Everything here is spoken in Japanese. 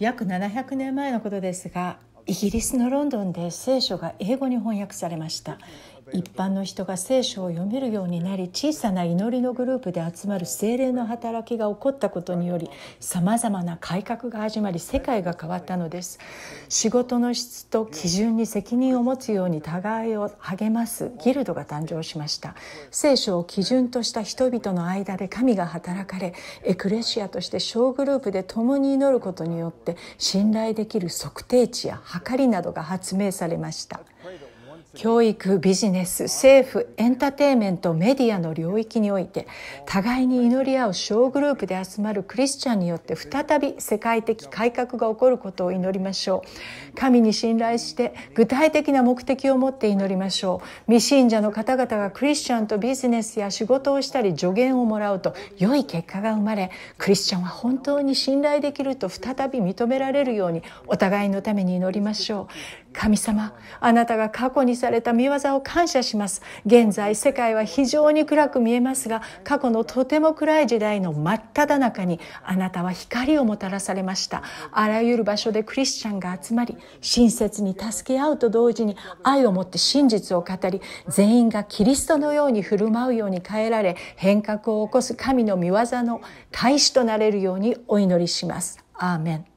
約700年前のことですがイギリスのロンドンで聖書が英語に翻訳されました一般の人が聖書を読めるようになり小さな祈りのグループで集まる精霊の働きが起こったことによりさまざまな改革が始まり世界が変わったのです仕事の質と基準に責任を持つように互いを励ますギルドが誕生しました聖書を基準とした人々の間で神が働かれエクレシアとして小グループで共に祈ることによって信頼できる測定値や測りなどが発明されました。教育ビジネス政府エンターテインメントメディアの領域において互いに祈り合う小グループで集まるクリスチャンによって再び世界的改革が起こることを祈りましょう神に信頼して具体的な目的を持って祈りましょう未信者の方々がクリスチャンとビジネスや仕事をしたり助言をもらうと良い結果が生まれクリスチャンは本当に信頼できると再び認められるようにお互いのために祈りましょう神様あなたが過去にされた見業を感謝します現在世界は非常に暗く見えますが過去のとても暗い時代の真っ只中にあなたは光をもたらされましたあらゆる場所でクリスチャンが集まり親切に助け合うと同時に愛を持って真実を語り全員がキリストのように振る舞うように変えられ変革を起こす神の御業の大使となれるようにお祈りしますアーメン